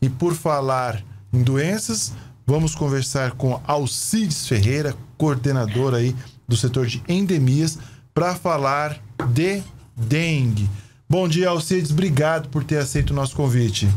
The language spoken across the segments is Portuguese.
E por falar em doenças, vamos conversar com Alcides Ferreira, coordenador aí do setor de endemias, para falar de dengue. Bom dia, Alcides. Obrigado por ter aceito o nosso convite.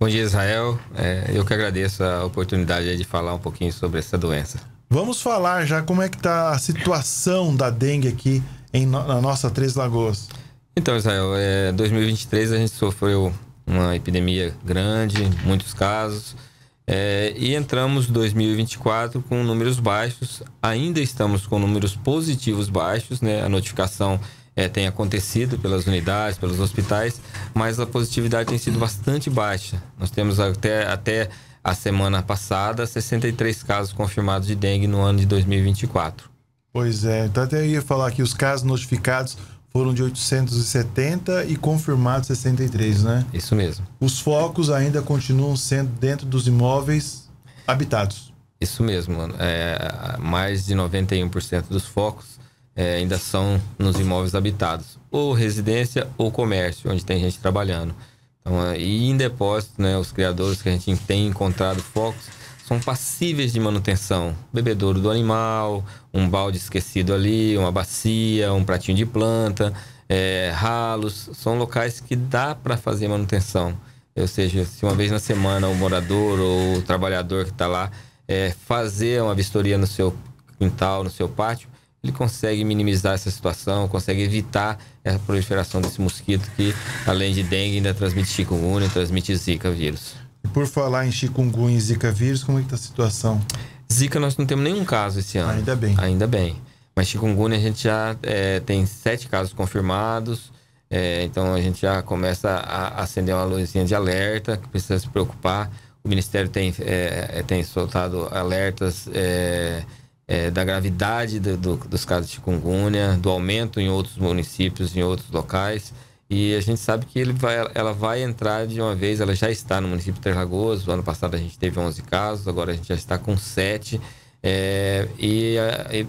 Bom dia, Israel. É, eu que agradeço a oportunidade de falar um pouquinho sobre essa doença. Vamos falar já como é que está a situação da dengue aqui em, na nossa Três Lagoas. Então, Israel, é, 2023 a gente sofreu uma epidemia grande, muitos casos. É, e entramos 2024 com números baixos. Ainda estamos com números positivos baixos, né? A notificação é, tem acontecido pelas unidades, pelos hospitais, mas a positividade tem sido bastante baixa. Nós temos até, até a semana passada 63 casos confirmados de dengue no ano de 2024. Pois é, então até ia falar aqui os casos notificados foram de 870 e confirmados 63, né? Isso mesmo. Os focos ainda continuam sendo dentro dos imóveis habitados. Isso mesmo, é, mais de 91% dos focos é, ainda são nos imóveis habitados, ou residência ou comércio, onde tem gente trabalhando. Então, é, e em depósito, né, os criadores que a gente tem encontrado focos são passíveis de manutenção. Bebedouro do animal, um balde esquecido ali, uma bacia, um pratinho de planta, é, ralos, são locais que dá para fazer manutenção. Ou seja, se uma vez na semana o morador ou o trabalhador que está lá é, fazer uma vistoria no seu quintal, no seu pátio, ele consegue minimizar essa situação, consegue evitar a proliferação desse mosquito que, além de dengue, ainda transmite chikungunya, transmite zika vírus. Por falar em chikungunya e zika vírus, como é que tá a situação? Zika nós não temos nenhum caso esse ano. Ainda bem. Ainda bem. Mas chikungunya né, a gente já é, tem sete casos confirmados. É, então a gente já começa a acender uma luzinha de alerta, que precisa se preocupar. O Ministério tem, é, é tem soltado alertas é, é, da gravidade do, do, dos casos de chikungunya, né, do aumento em outros municípios, em outros locais. E a gente sabe que ele vai, ela vai entrar de uma vez, ela já está no município de Três Lagoas. ano passado a gente teve 11 casos, agora a gente já está com 7. É, e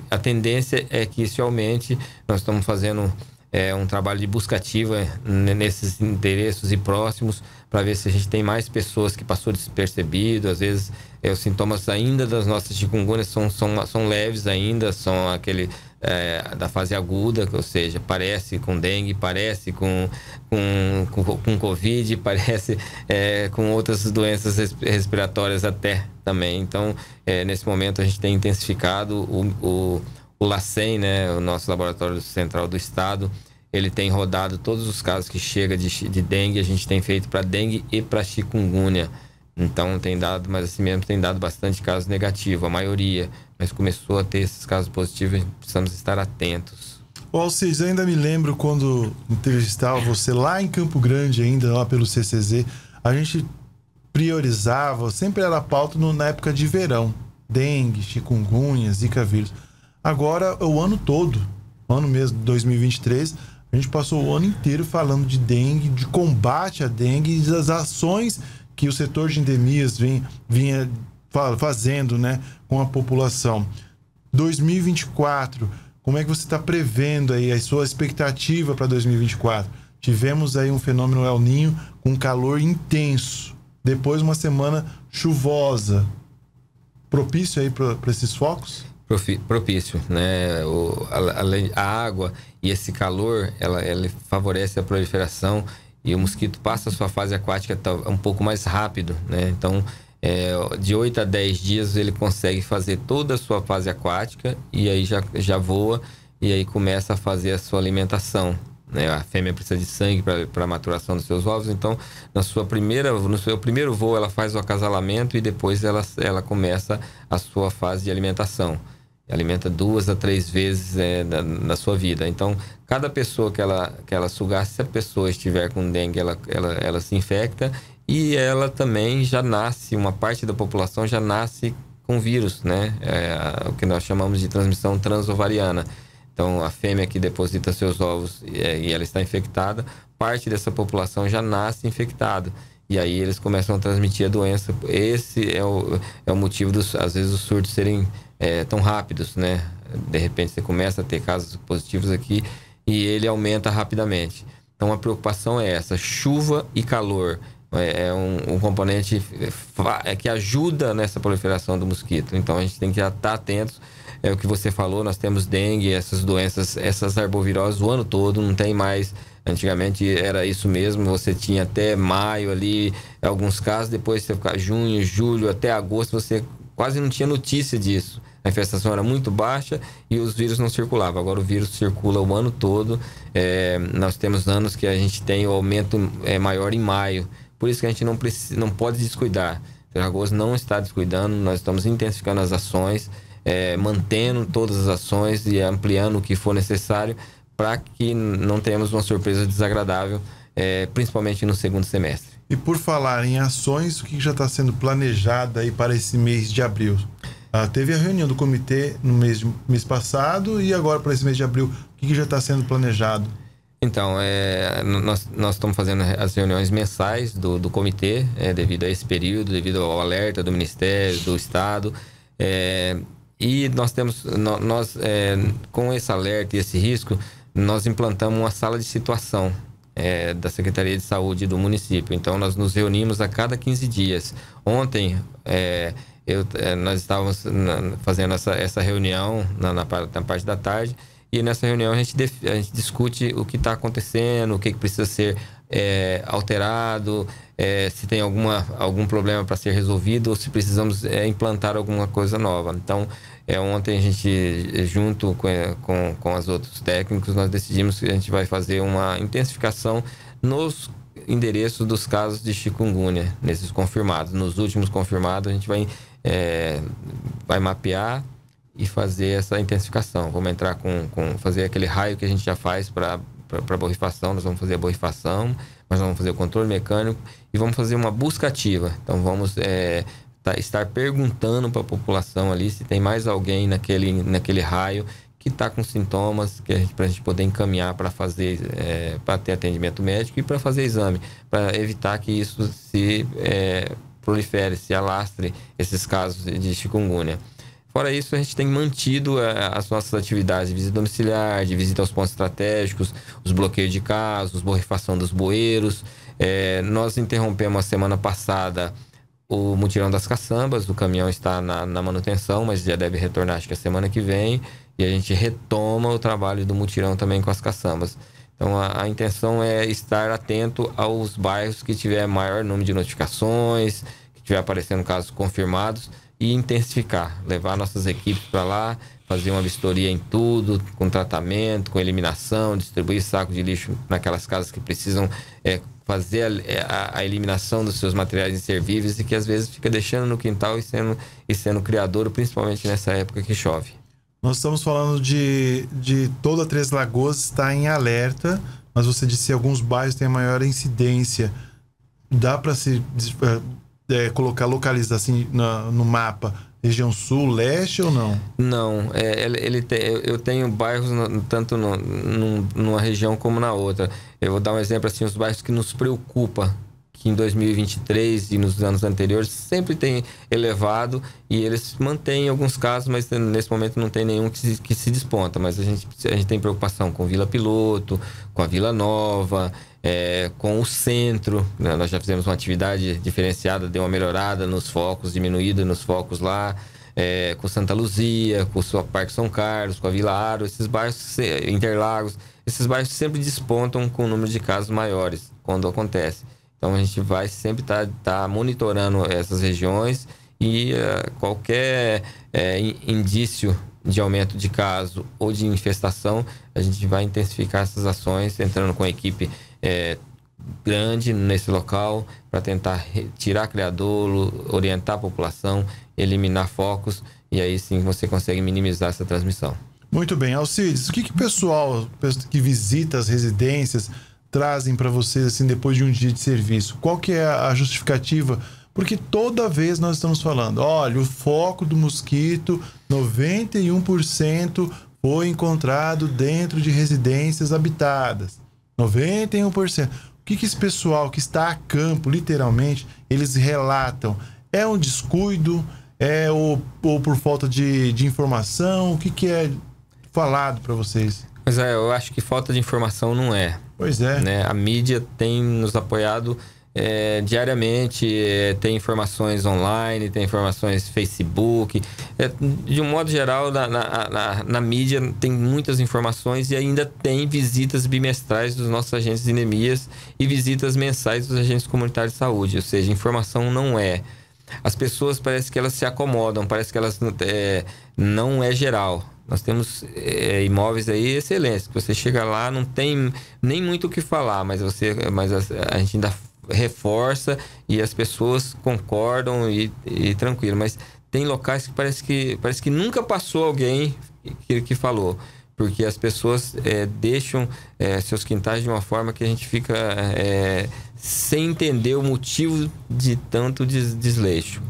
a, a, tendência é que isso aumente. Nós estamos fazendo é, um trabalho de busca ativa é, nesses endereços e próximos para ver se a gente tem mais pessoas que passou despercebido. Às vezes é, os sintomas ainda das nossas chikungunas são, são, são leves ainda, são aquele é, da fase aguda, ou seja, parece com dengue, parece com, com, com, com Covid, parece é, com outras doenças respiratórias até também. Então, é, nesse momento, a gente tem intensificado o, o, o LACEN, né, o nosso Laboratório Central do Estado, ele tem rodado todos os casos que chega de, de dengue, a gente tem feito para dengue e para chikungunya. Então tem dado, mas assim mesmo tem dado bastante casos negativos, a maioria. Mas começou a ter esses casos positivos, precisamos estar atentos. Ô Alcides, ainda me lembro quando entrevistava você lá em Campo Grande, ainda lá pelo CCZ, a gente priorizava, sempre era pauta no, na época de verão. Dengue, chikungunya, zika vírus. Agora, o ano todo, ano mesmo, 2023, a gente passou o ano inteiro falando de dengue, de combate à dengue e das ações que o setor de endemias vinha fazendo né, com a população. 2024, como é que você está prevendo aí a sua expectativa para 2024? Tivemos aí um fenômeno El Ninho com calor intenso, depois uma semana chuvosa. Propício aí para esses focos? propício, né? O, a, a, água e esse calor, ela, ela favorece a proliferação e o mosquito passa a sua fase aquática tá um pouco mais rápido, né? Então, é, de 8 a 10 dias ele consegue fazer toda a sua fase aquática e aí já, já voa e aí começa a fazer a sua alimentação. Né? A fêmea precisa de sangue para a maturação dos seus ovos, então na sua primeira, no seu primeiro voo ela faz o acasalamento e depois ela, ela começa a sua fase de alimentação alimenta duas a três vezes é, na, na, sua vida. Então, cada pessoa que ela, que ela sugar, se a pessoa estiver com dengue, ela, ela, ela se infecta e ela também já nasce, uma parte da população já nasce com vírus, né? É, o que nós chamamos de transmissão transovariana. Então, a fêmea que deposita seus ovos e, é, e ela está infectada, parte dessa população já nasce infectada. E aí eles começam a transmitir a doença. Esse é o, é o motivo dos, às vezes, os surtos serem é, tão rápidos, né? De repente você começa a ter casos positivos aqui e ele aumenta rapidamente. Então a preocupação é essa: chuva e calor é, é um, um, componente é que ajuda nessa proliferação do mosquito. Então a gente tem que estar tá atentos. É o que você falou, nós temos dengue, essas doenças, essas arboviroses o ano todo, não tem mais Antigamente era isso mesmo, você tinha até maio ali, alguns casos, depois você ficava junho, julho, até agosto, você quase não tinha notícia disso. A infestação era muito baixa e os vírus não circulavam. Agora o vírus circula o ano todo. É, nós temos anos que a gente tem o aumento é, maior em maio. Por isso que a gente não, precisa, não pode descuidar. agosto então, não está descuidando, nós estamos intensificando as ações, é, mantendo todas as ações e ampliando o que for necessário para que não tenhamos uma surpresa desagradável, é, principalmente no segundo semestre. E por falar em ações, o que já está sendo planejado aí para esse mês de abril? Ah, teve a reunião do comitê no mês, mês passado e agora para esse mês de abril, o que já está sendo planejado? Então, é, nós, nós, estamos fazendo as reuniões mensais do, do comitê, é, devido a esse período, devido ao alerta do Ministério, do Estado. É, e nós temos, nós, é, com esse alerta e esse risco, nós implantamos uma sala de situação é, da Secretaria de Saúde do município. Então, nós nos reunimos a cada 15 dias. Ontem, é, eu, é, nós estávamos na, fazendo essa, essa reunião na, na, na, parte da tarde e nessa reunião a gente, def, a gente discute o que está acontecendo, o que, que precisa ser é, alterado, é, se tem alguma, algum problema para ser resolvido ou se precisamos é, implantar alguma coisa nova. Então, é, ontem a gente, eh, junto com, eh, com, com os outros técnicos, nós decidimos que a gente vai fazer uma intensificação nos endereços dos casos de chikungunya, nesses confirmados. Nos últimos confirmados, a gente vai, é, vai mapear e fazer essa intensificação. Vamos entrar com, com fazer aquele raio que a gente já faz para para borrifação, nós vamos fazer a borrifação, nós vamos fazer o controle mecânico e vamos fazer uma busca ativa. Então vamos é, Tá, estar perguntando para a população ali se tem mais alguém naquele, naquele raio que está com sintomas, que para a gente poder encaminhar para fazer, é, para ter atendimento médico e para fazer exame, para evitar que isso se é, prolifere, se alastre esses casos de chikungunya. Fora isso, a gente tem mantido é, as nossas atividades de visita domiciliar, de visita aos pontos estratégicos, os bloqueios de casos, borrifação dos bueiros. É, nós interrompemos a semana passada o mutirão das caçambas, o caminhão está na, na, manutenção, mas já deve retornar acho que a semana que vem. E a gente retoma o trabalho do mutirão também com as caçambas. Então a, a intenção é estar atento aos bairros que tiver maior número de notificações, que tiver aparecendo casos confirmados e intensificar, levar nossas equipes para lá, fazia uma vistoria em tudo, com tratamento, com eliminação, distribuir saco de lixo naquelas casas que precisam é, fazer a, é, a, a, eliminação dos seus materiais inservíveis e que às vezes fica deixando no quintal e sendo, e sendo criador, principalmente nessa época que chove. Nós estamos falando de, de toda Três Lagoas está em alerta, mas você disse que alguns bairros têm maior incidência. Dá para se é, colocar, localizar assim no mapa Região sul, leste ou não? Não, é, ele, ele eu tenho bairros no, tanto no, numa região como na outra. Eu vou dar um exemplo assim, os bairros que nos preocupa que em 2023 e nos anos anteriores sempre tem elevado e eles mantêm alguns casos, mas nesse momento não tem nenhum que se, que se desponta. Mas a gente, a gente tem preocupação com Vila Piloto, com a Vila Nova, é, com o centro. Né? Nós já fizemos uma atividade diferenciada, deu uma melhorada nos focos, diminuída nos focos lá. É, com Santa Luzia, com o Parque São Carlos, com a Vila Aro, esses bairros, Interlagos, esses bairros sempre despontam com o número de casos maiores quando acontece. Então a gente vai sempre estar tá, tá monitorando essas regiões e uh, qualquer é, indício de aumento de caso ou de infestação, a gente vai intensificar essas ações, entrando com a equipe é, grande nesse local para tentar tirar criadouro, orientar a população, eliminar focos e aí sim você consegue minimizar essa transmissão. Muito bem, Alcides, o que, que o pessoal que visita as residências trazem para vocês assim depois de um dia de serviço? Qual que é a justificativa? Porque toda vez nós estamos falando, olha, o foco do mosquito, 91% foi encontrado dentro de residências habitadas. 91%. O que, que esse pessoal que está a campo, literalmente, eles relatam? É um descuido? É ou, ou por falta de, de informação? O que, que é falado para vocês? Mas é, eu acho que falta de informação não é. Pois é. Né? A mídia tem nos apoiado é, diariamente, é, tem informações online, tem informações Facebook. É, de um modo geral, na, na, na, na, mídia tem muitas informações e ainda tem visitas bimestrais dos nossos agentes de anemias e visitas mensais dos agentes comunitários de saúde. Ou seja, informação não é as pessoas parece que elas se acomodam, parece que elas é, não é geral. Nós temos é, imóveis aí excelentes. Você chega lá, não tem nem muito o que falar, mas você, mas a, a gente ainda reforça e as pessoas concordam e, e, tranquilo. Mas tem locais que parece que parece que nunca passou alguém que, que falou. Porque as pessoas é, deixam é, seus quintais de uma forma que a gente fica sem entender o motivo de tanto des, desleixo.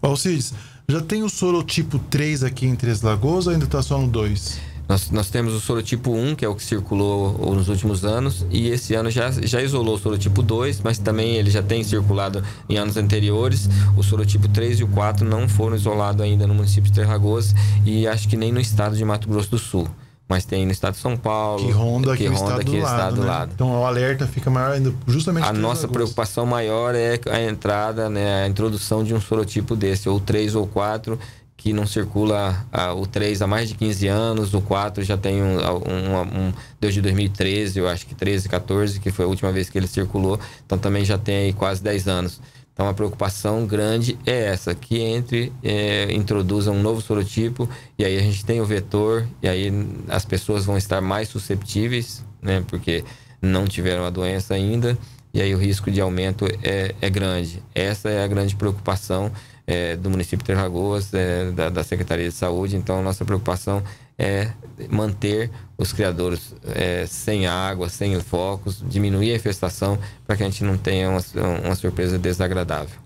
Alcides, já tem o sorotipo 3 aqui em Três Lagoas ou ainda está só no 2? Nós, nós, temos o sorotipo 1, que é o que circulou nos últimos anos, e esse ano já, já isolou o sorotipo 2, mas também ele já tem circulado em anos anteriores. O sorotipo 3 e o 4 não foram isolados ainda no município de Lagoas e acho que nem no estado de Mato Grosso do Sul mas tem no estado de São Paulo. Que ronda que, que Honda, estado, que do, estado do né? lado. Então o alerta fica maior ainda, justamente. A nossa preocupação maior é a entrada, né, a introdução de um sorotipo desse, ou três ou quatro, que não circula a, o 3 há mais de 15 anos, o 4 já tem um, um, um, desde 2013, eu acho que 13, 14, que foi a última vez que ele circulou, então também já tem aí quase 10 anos. Então, a preocupação grande é essa, que entre, é, introduza um novo sorotipo, e aí a gente tem o vetor, e aí as pessoas vão estar mais susceptíveis, né, porque não tiveram a doença ainda, e aí o risco de aumento é, é grande. Essa é a grande preocupação é, do município de Três Lagoas, é, da, da, Secretaria de Saúde. Então, nossa preocupação é manter os criadores é, sem água, sem focos, diminuir a infestação para que a gente não tenha uma, uma surpresa desagradável.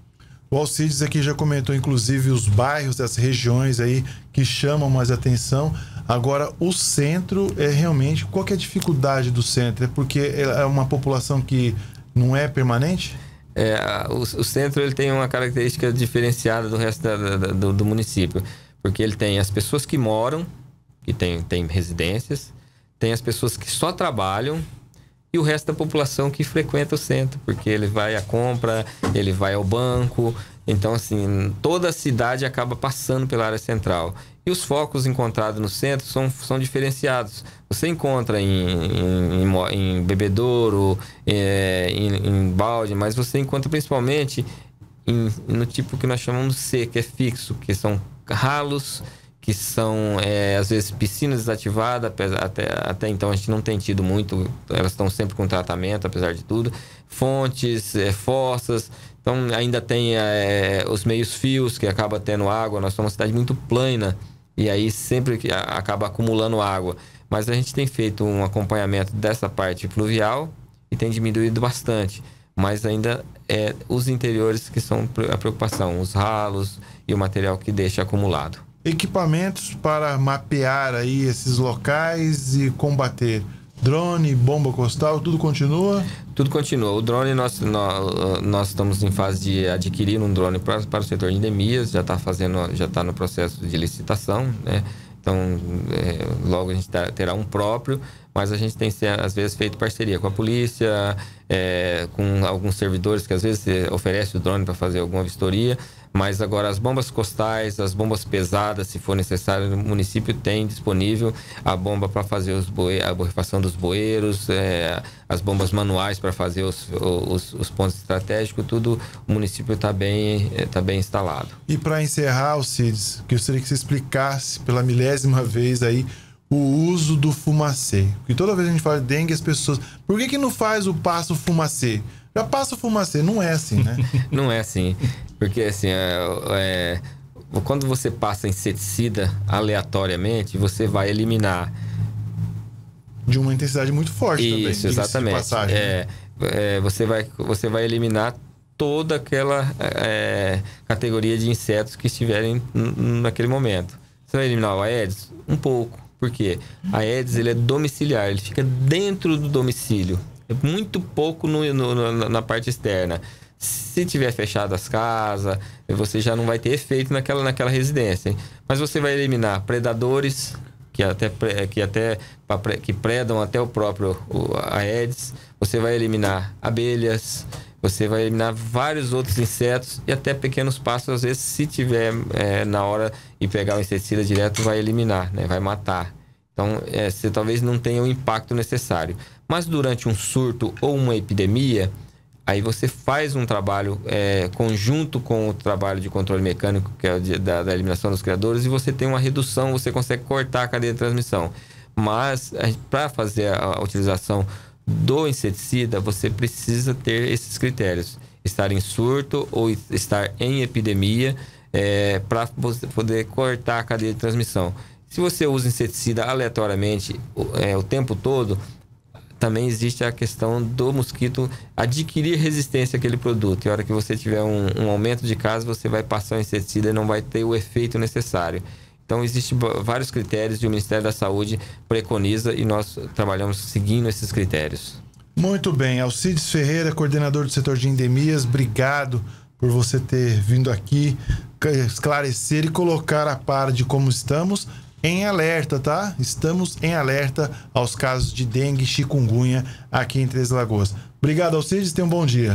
O Alcides aqui já comentou, inclusive, os bairros, as regiões aí que chamam mais atenção. Agora, o centro é realmente. Qual é a dificuldade do centro? É porque é uma população que não é permanente? é, o, o, centro ele tem uma característica diferenciada do resto da, da, do, do, município, porque ele tem as pessoas que moram, que tem, tem residências, tem as pessoas que só trabalham e o resto da população que frequenta o centro, porque ele vai à compra, ele vai ao banco, então assim toda a cidade acaba passando pela área central e os focos encontrados no centro são, são diferenciados. Você encontra em, em, em, em bebedouro, é, em, em balde, mas você encontra principalmente no tipo que nós chamamos C, que é fixo, que são ralos, que são é, às vezes piscinas desativadas, até, até então a gente não tem tido muito, elas estão sempre com tratamento, apesar de tudo, fontes, é, fossas, então ainda tem é, os meios fios que acaba tendo água. Nós somos uma cidade muito plana e aí sempre que acaba acumulando água. Mas a gente tem feito um acompanhamento dessa parte pluvial e tem diminuído bastante. Mas ainda é os interiores que são a preocupação, os ralos e o material que deixa acumulado. Equipamentos para mapear aí esses locais e combater Drone, bomba costal, tudo continua? Tudo continua. O drone, nós, nós, nós estamos em fase de adquirir um drone para, para o setor de endemias, já está fazendo, já está no processo de licitação, né? Então, é, logo a gente tá, terá um próprio, mas a gente tem, às vezes, feito parceria com a polícia, é, com alguns servidores que, às vezes, oferece o drone para fazer alguma vistoria. Mas agora as bombas costais, as bombas pesadas, se for necessário, o município tem disponível a bomba para fazer os a borrifação dos bueiros, é, as bombas manuais para fazer os, os, os, pontos estratégicos, tudo o município está bem, é, tá bem instalado. E para encerrar, eu gostaria que você explicasse pela milésima vez aí o uso do fumacê. Porque toda vez que a gente fala de dengue, as pessoas. Por que, que não faz o passo fumacê? Já passa o fumacê. Não é assim, né? não é assim. Porque assim, é, é, quando você passa inseticida aleatoriamente, você vai eliminar. De uma intensidade muito forte Isso, também. exatamente. Passagem, né? é, né? você, vai, você vai eliminar toda aquela é, categoria de insetos que estiverem naquele momento. Você vai eliminar o Aedes? Um pouco. Porque a Aedes ele é domiciliar, ele fica dentro do domicílio. É muito pouco no, no, na parte externa. Se tiver fechado as casas, você já não vai ter efeito naquela, naquela residência. Hein? Mas você vai eliminar predadores, que até, que até que predam até o próprio o Aedes. Você vai eliminar abelhas, você vai eliminar vários outros insetos e até pequenos pássaros. Às vezes, se tiver é, na hora e pegar o inseticida direto, vai eliminar, né? vai matar. Então, é, você talvez não tenha o impacto necessário. Mas durante um surto ou uma epidemia, aí você faz um trabalho é, conjunto com o trabalho de controle mecânico, que é o de, da, da, eliminação dos criadores, e você tem uma redução, você consegue cortar a cadeia de transmissão. Mas para fazer a, a utilização do inseticida, você precisa ter esses critérios. Estar em surto ou estar em epidemia é, para poder cortar a cadeia de transmissão. Se você usa inseticida aleatoriamente é, o tempo todo, também existe a questão do mosquito adquirir resistência àquele produto. E a hora que você tiver um, um aumento de casos, você vai passar o inseticida e não vai ter o efeito necessário. Então, existem vários critérios que o Ministério da Saúde preconiza e nós trabalhamos seguindo esses critérios. Muito bem. Alcides Ferreira, coordenador do setor de endemias, obrigado por você ter vindo aqui esclarecer e colocar a par de como estamos em alerta, tá? Estamos em alerta aos casos de dengue e chikungunya aqui em Três Lagoas. Obrigado, Alcides, tenha um bom dia.